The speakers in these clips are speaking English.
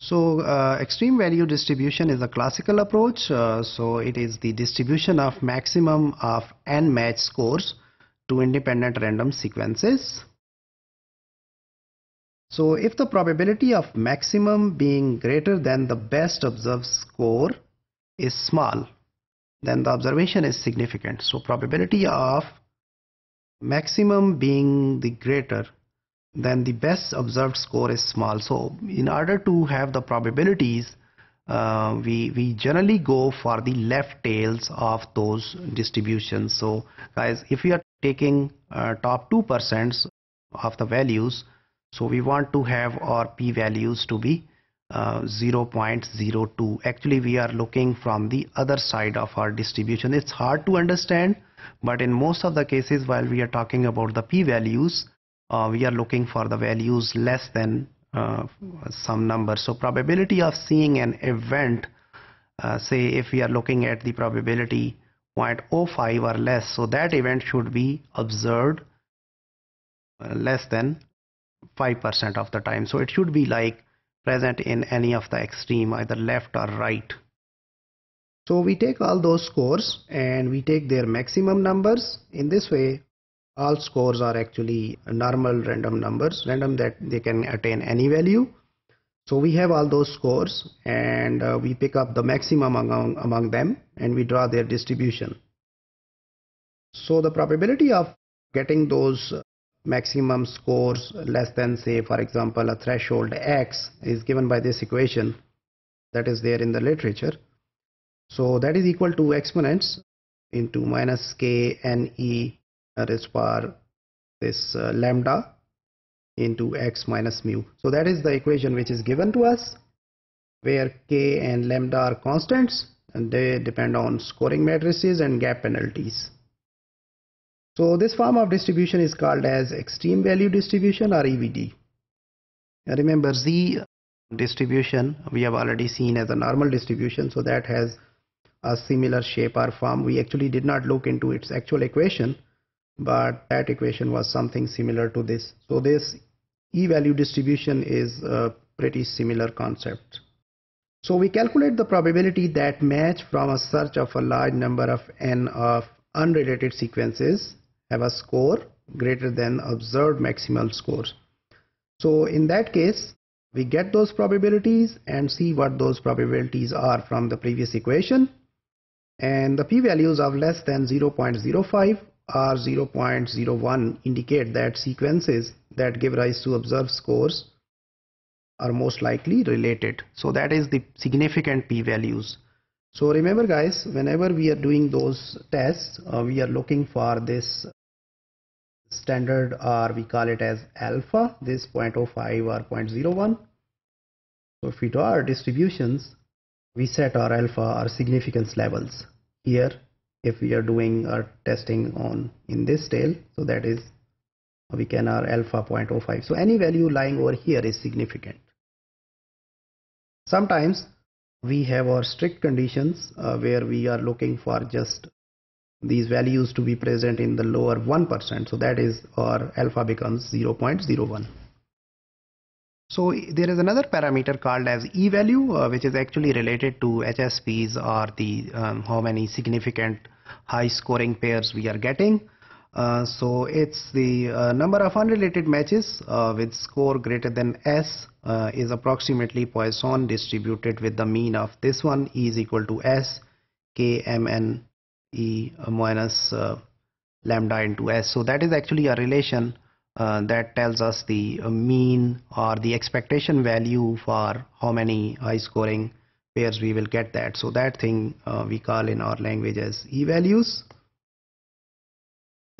So uh, extreme value distribution is a classical approach. Uh, so it is the distribution of maximum of n match scores to independent random sequences. So if the probability of maximum being greater than the best observed score is small, then the observation is significant. So probability of maximum being the greater then the best observed score is small. So in order to have the probabilities, uh, we, we generally go for the left tails of those distributions. So guys, if we are taking uh, top 2% of the values, so we want to have our p values to be uh, 0.02. Actually, we are looking from the other side of our distribution. It's hard to understand, but in most of the cases, while we are talking about the p values, uh, we are looking for the values less than uh, some number so probability of seeing an event uh, say if we are looking at the probability 0.05 or less so that event should be observed uh, less than 5% of the time so it should be like present in any of the extreme either left or right so we take all those scores and we take their maximum numbers in this way all scores are actually normal random numbers random that they can attain any value so we have all those scores and uh, we pick up the maximum among, among them and we draw their distribution so the probability of getting those maximum scores less than say for example a threshold x is given by this equation that is there in the literature so that is equal to exponents into minus k n e for this uh, lambda into x minus mu. So that is the equation which is given to us where k and lambda are constants and they depend on scoring matrices and gap penalties. So this form of distribution is called as extreme value distribution or EVD. Remember Z distribution we have already seen as a normal distribution so that has a similar shape or form. We actually did not look into its actual equation but that equation was something similar to this. So this E value distribution is a pretty similar concept. So we calculate the probability that match from a search of a large number of n of unrelated sequences have a score greater than observed maximal score. So in that case, we get those probabilities and see what those probabilities are from the previous equation. And the p-values of less than 0.05 R 0.01 indicate that sequences that give rise to observed scores are most likely related. So that is the significant p-values. So remember guys, whenever we are doing those tests, uh, we are looking for this standard R. we call it as alpha, this 0.05 or 0.01. So if we draw our distributions, we set our alpha our significance levels. Here if we are doing our testing on in this tail so that is we can our alpha 0.05 so any value lying over here is significant sometimes we have our strict conditions uh, where we are looking for just these values to be present in the lower 1% so that is our alpha becomes 0.01 so there is another parameter called as E value, uh, which is actually related to HSPs or the um, how many significant high scoring pairs we are getting. Uh, so it's the uh, number of unrelated matches uh, with score greater than S uh, is approximately Poisson distributed with the mean of this one E is equal to S K M N E uh, minus lambda into S. So that is actually a relation uh, that tells us the uh, mean or the expectation value for how many high scoring pairs we will get that so that thing uh, we call in our language as e values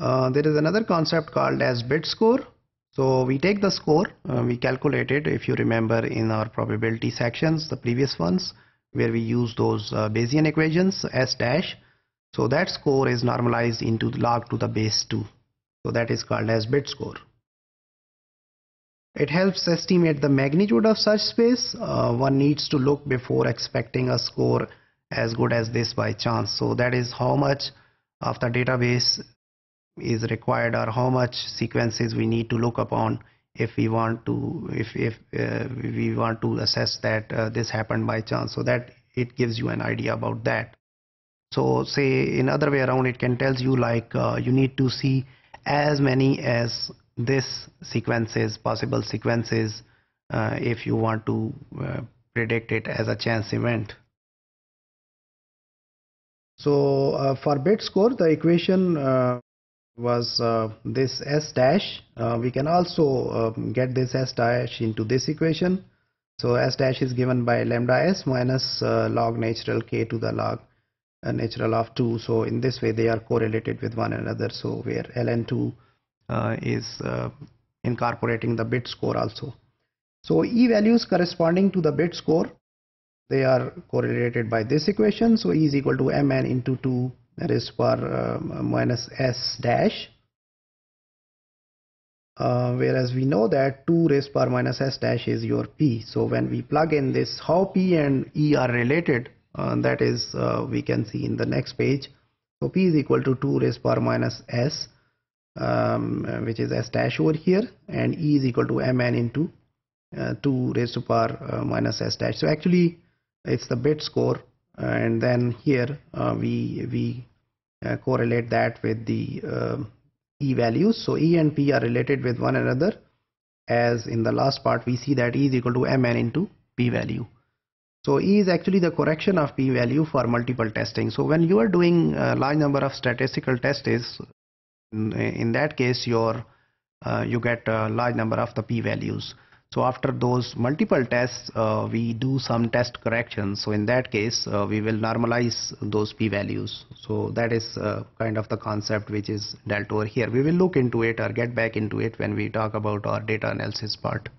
there is another concept called as bit score so we take the score we calculate it if you remember in our probability sections the previous ones where we use those uh, Bayesian equations S dash so that score is normalized into log to the base 2 so that is called as bit score it helps estimate the magnitude of such space. Uh, one needs to look before expecting a score as good as this by chance. So that is how much of the database is required or how much sequences we need to look upon if we want to if if uh, we want to assess that uh, this happened by chance so that it gives you an idea about that so say in other way around it can tells you like uh, you need to see as many as this sequences, possible sequences, uh, if you want to uh, predict it as a chance event. So uh, for bit score, the equation uh, was uh, this S dash. Uh, we can also um, get this S dash into this equation. So S dash is given by lambda S minus log natural K to the log natural of 2. So in this way, they are correlated with one another. So where ln 2 uh, is uh, incorporating the bit score also. So E values corresponding to the bit score, they are correlated by this equation. So E is equal to Mn into 2 raised power uh, minus S dash. Uh, whereas we know that 2 raised power minus s dash is your p so when we plug in this how p and e are related uh, that is uh, we can see in the next page so p is equal to 2 raised power minus s um, which is s dash over here and e is equal to mn into uh, 2 raised to power uh, minus s dash so actually it's the bit score and then here uh, we we uh, correlate that with the um, e values so e and p are related with one another as in the last part we see that e is equal to mn into p value so E is actually the correction of p-value for multiple testing. So when you are doing a uh, large number of statistical tests, in that case your uh, you get a large number of the p-values so after those multiple tests uh, we do some test corrections so in that case uh, we will normalize those p-values so that is uh, kind of the concept which is dealt over here we will look into it or get back into it when we talk about our data analysis part